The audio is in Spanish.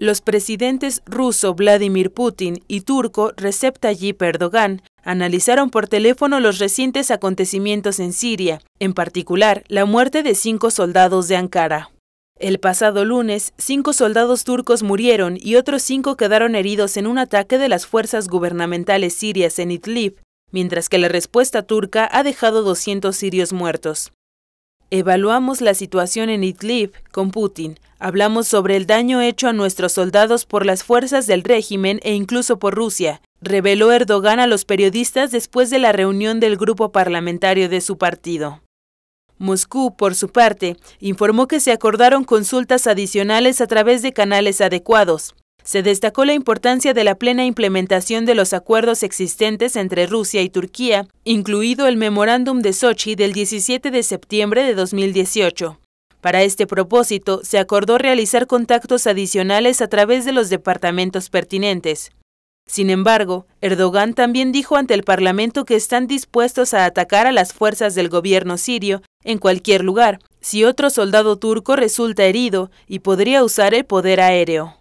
Los presidentes ruso Vladimir Putin y turco Recep Tayyip Erdogan analizaron por teléfono los recientes acontecimientos en Siria, en particular la muerte de cinco soldados de Ankara. El pasado lunes, cinco soldados turcos murieron y otros cinco quedaron heridos en un ataque de las fuerzas gubernamentales sirias en Idlib, mientras que la respuesta turca ha dejado 200 sirios muertos. Evaluamos la situación en Idlib con Putin. Hablamos sobre el daño hecho a nuestros soldados por las fuerzas del régimen e incluso por Rusia, reveló Erdogan a los periodistas después de la reunión del grupo parlamentario de su partido. Moscú, por su parte, informó que se acordaron consultas adicionales a través de canales adecuados. Se destacó la importancia de la plena implementación de los acuerdos existentes entre Rusia y Turquía, incluido el Memorándum de Sochi del 17 de septiembre de 2018. Para este propósito, se acordó realizar contactos adicionales a través de los departamentos pertinentes. Sin embargo, Erdogan también dijo ante el Parlamento que están dispuestos a atacar a las fuerzas del gobierno sirio en cualquier lugar, si otro soldado turco resulta herido y podría usar el poder aéreo.